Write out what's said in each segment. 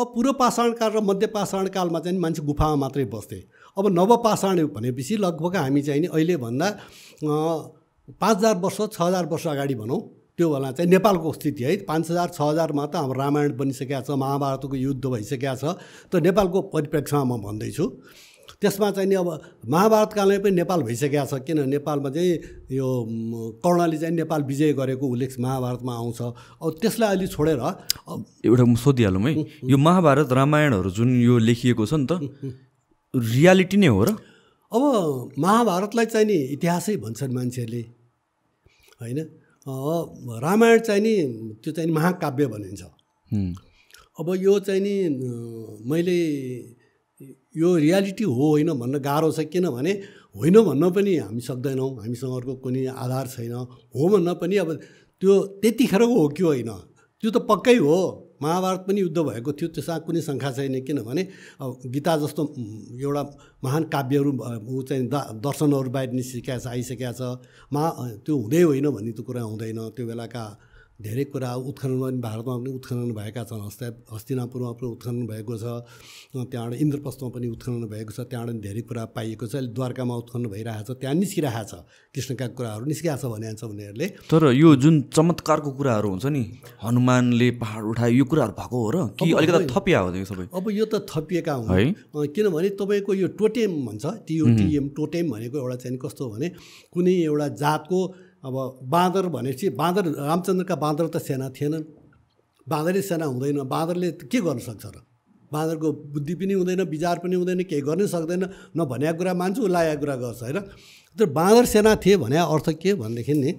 अब पूर्वपाषाणकाल र मध्य मध्यपाषाणकालमा चाहिँ मान्छे गुफामा मात्रै बस्थे अब नवपाषाण भनेपछि लगभग हामी चाहिँ नि अहिलेभन्दा पाँच हजार वर्ष छ हजार वर्ष अगाडि भनौँ त्यो बेला चाहिँ नेपालको स्थिति है पाँच हजार छ हजारमा त हाम्रो रामायण बनिसकेको छ महाभारतको युद्ध भइसकेको छ त नेपालको परिप्रेक्ष्यमा म भन्दैछु त्यसमा चाहिँ नि अब महाभारतकालमै पनि नेपाल भइसकेको छ किन नेपालमा चाहिँ यो कर्णले चाहिँ नेपाल विजय गरेको उल्लेख महाभारतमा आउँछ अब त्यसलाई अहिले छोडेर एउटा म सोधिहालौँ है यो महाभारत रामायणहरू जुन यो लेखिएको छ नि त रियालिटी नै हो र अब महाभारतलाई चाहिँ नि इतिहासै भन्छन् मान्छेहरूले होइन रामायण चाहिँ नि त्यो चाहिँ महाकाव्य भनिन्छ अब यो चाहिँ नि मैले यो रियालिटी हो होइन भन्न गाह्रो छ किनभने होइन भन्न पनि हामी सक्दैनौँ हामीसँग अर्को कुनै आधार छैन हो भन्न पनि अब त्यो त्यतिखेरको हो कि होइन त्यो त पक्कै हो महाभारत पनि युद्ध भएको थियो त्यसमा कुनै शङ्का छैन किनभने अब गीता जस्तो एउटा महान काव्यहरू ऊ चाहिँ द दर्शनहरू बाहिर निस्किएको छ आइसकेका छ महा त्यो हुँदै होइन भन्ने त्यो कुरा हुँदैन त्यो बेलाका धेरै कुरा उत्खनन पनि भारतमा पनि उत्खनन भएका छन् हस्त हस्तिनापुरमा पनि उत्खनन भएको छ त्यहाँबाट इन्द्रप्रस्थमा पनि उत्खनन भएको छ त्यहाँबाट पनि धेरै कुरा पाइएको छ अहिले द्वारकामा उत्खनन भइरहेको छ त्यहाँ निस्किरहेको छ कृष्णका कुराहरू निस्किरहेको छ भने छ उनीहरूले तर यो जुन चमत्कारको कुराहरू हुन्छ नि हनुमानले पहाड उठायो यो कुराहरू भएको हो र कि अलिकति थपिया हो सबै अब यो त थपिएका हुन् किनभने तपाईँको यो टोटेम भन्छ टिएम टोटेम भनेको एउटा चाहिँ कस्तो भने कुनै एउटा जातको अब बाँदर भनेपछि बाँदर रामचन्द्रका बाँदर त सेना थिएनन् बाँदरै सेना हुँदैन बाँदरले के गर्न सक्छ र बाँदरको बुद्धि पनि हुँदैन विचार पनि हुँदैन केही गर्नै सक्दैन न भनेको कुरा मान्छु लागेको कुरा गर्छ होइन तर बाँदर सेना थिए भने अर्थ के भनेदेखि नि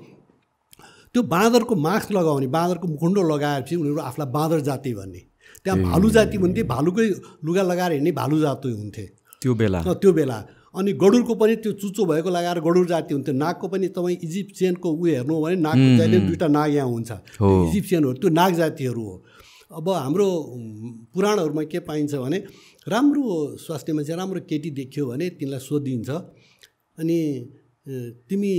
त्यो बाँदरको मास्क लगाउने बाँदरको मुखुन्डो लगाएपछि उनीहरू आफूलाई बाँदर जाति भन्ने त्यहाँ भालु जाति भन्थे भालुकै लुगा लगाएर हिँड्ने भालु जाति हुन्थे त्यो बेला त्यो बेला अनि गडुरको पनि त्यो चुच्चो भएको लगाएर गडुर जाति हुन्थ्यो नागको पनि तपाईँ इजिप्सियनको उयो हेर्नु भने नागको जाति दुइटा नाग यहाँ हुन्छ इजिप्सियनहरू त्यो नाग जातिहरू हो अब हाम्रो पुराणहरूमा के पाइन्छ भने राम्रो स्वास्थ्य मान्छे राम्रो केटी देखियो भने तिमीलाई सोधिन्छ अनि तिमी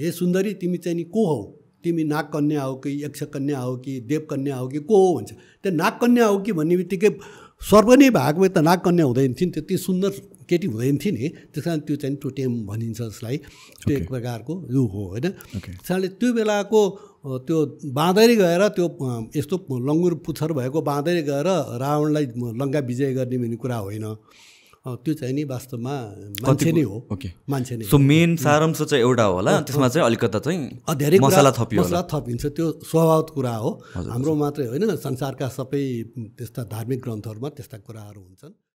हे सुन्दरी तिमी चाहिँ नि को हौ तिमी नागकन्या हो कि यक्षकन्या हो कि देवकन्या हो कि को हो भन्छ त्यो नागकन्या हो कि भन्ने बित्तिकै सर्व नै भागमा त नागकन्या हुँदैन थिइन् त्यति सुन्दर केटी हुँदैन थियो नि त्यस कारण त्यो चाहिँ टोटेम भनिन्छ जसलाई त्यो एक प्रकारको यो हो होइन त्यस कारणले त्यो बेलाको त्यो बाँधेरै गएर त्यो यस्तो लङ्गुर पुच्छर भएको बाँधेरै गएर रावणलाई लङ्का विजय गर्ने भन्ने कुरा होइन त्यो चाहिँ नि वास्तवमा मान्छे नै हो मान्छे नै सो मेन सारांश चाहिँ एउटा होला त्यसमा चाहिँ अलिकता चाहिँ धेरै मसला थपियो मसला थपिन्छ त्यो स्वभाव कुरा हो हाम्रो मात्रै होइन संसारका सबै त्यस्ता धार्मिक ग्रन्थहरूमा त्यस्ता कुराहरू हुन्छन्